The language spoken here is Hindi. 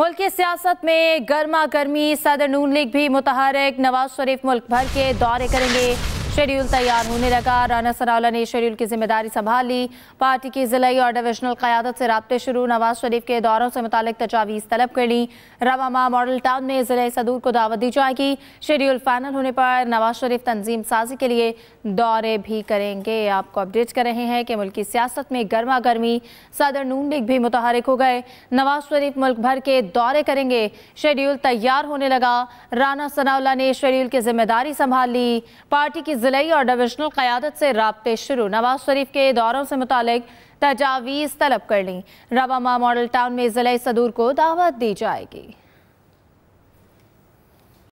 मुल्क की सियासत में गर्मा गर्मी सदर नून लीग भी मुतहरक नवाज शरीफ मुल्क भर के दौरे करेंगे शेड्यूल तैयार होने लगा राना सरावला ने शेड्यूल की जिम्मेदारी संभाल ली पार्टी की जिले और डिविजनल क्यादत से रबते शुरू नवाज शरीफ के दौरों से मुतल तजावीज़ तलब कर ली रवामा मॉडल टाउन में जिले सदूर को दावत दी जाएगी शेड्यूल फाइनल होने पर नवाज शरीफ तंजीम साजी के लिए दौरे भी करेंगे आपको अपडेट कर रहे हैं कि मुल्की सियासत में गर्मा गर्मी सदर नून लीग भी मुतहरक हो गए नवाज शरीफ मुल्क भर के दौरे करेंगे शेड्यूल तैयार होने लगा राना सनाउला ने शेड्यूल की जिम्मेदारी संभाल ली पार्टी की ज़िले और डिविजनल क़्यादत से रबते शुरू नवाज शरीफ के दौरों से मुतक तजावीज़ तलब कर ली रवामा मॉडल टाउन में ज़िले सदूर को दावत दी जाएगी